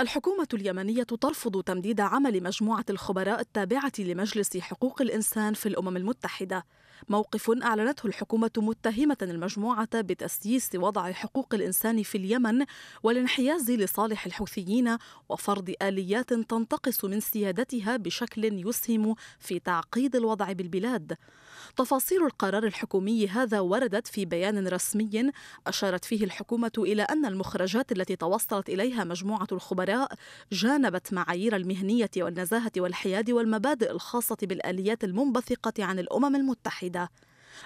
الحكومة اليمنية ترفض تمديد عمل مجموعة الخبراء التابعة لمجلس حقوق الإنسان في الأمم المتحدة موقف أعلنته الحكومة متهمة المجموعة بتسييس وضع حقوق الإنسان في اليمن والانحياز لصالح الحوثيين وفرض آليات تنتقص من سيادتها بشكل يسهم في تعقيد الوضع بالبلاد تفاصيل القرار الحكومي هذا وردت في بيان رسمي أشارت فيه الحكومة إلى أن المخرجات التي توصلت إليها مجموعة الخبراء جانبت معايير المهنية والنزاهة والحياد والمبادئ الخاصة بالآليات المنبثقة عن الأمم المتحدة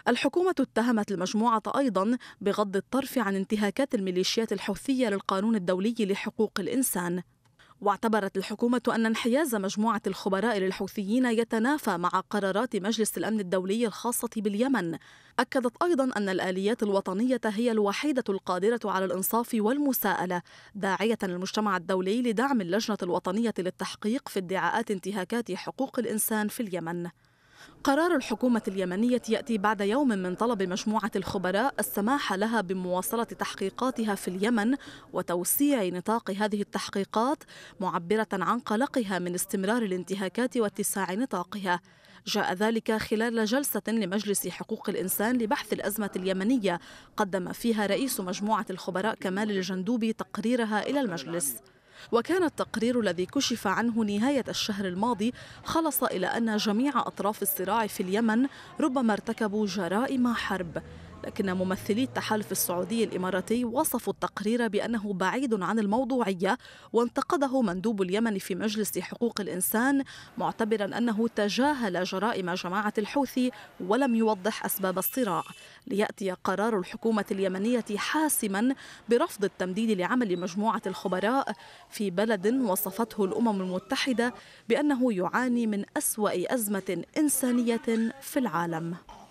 الحكومة اتهمت المجموعة أيضا بغض الطرف عن انتهاكات الميليشيات الحوثية للقانون الدولي لحقوق الإنسان واعتبرت الحكومة أن انحياز مجموعة الخبراء للحوثيين يتنافى مع قرارات مجلس الأمن الدولي الخاصة باليمن أكدت أيضا أن الآليات الوطنية هي الوحيدة القادرة على الإنصاف والمساءلة داعية المجتمع الدولي لدعم اللجنة الوطنية للتحقيق في ادعاءات انتهاكات حقوق الإنسان في اليمن قرار الحكومة اليمنية يأتي بعد يوم من طلب مجموعة الخبراء السماح لها بمواصلة تحقيقاتها في اليمن وتوسيع نطاق هذه التحقيقات معبرة عن قلقها من استمرار الانتهاكات واتساع نطاقها جاء ذلك خلال جلسة لمجلس حقوق الإنسان لبحث الأزمة اليمنية قدم فيها رئيس مجموعة الخبراء كمال الجندوبي تقريرها إلى المجلس وكان التقرير الذي كشف عنه نهاية الشهر الماضي خلص إلى أن جميع أطراف الصراع في اليمن ربما ارتكبوا جرائم حرب لكن ممثلي التحالف السعودي الإماراتي وصفوا التقرير بأنه بعيد عن الموضوعية وانتقده مندوب اليمن في مجلس حقوق الإنسان معتبرا أنه تجاهل جرائم جماعة الحوثي ولم يوضح أسباب الصراع ليأتي قرار الحكومة اليمنية حاسما برفض التمديد لعمل مجموعة الخبراء في بلد وصفته الأمم المتحدة بأنه يعاني من أسوأ أزمة إنسانية في العالم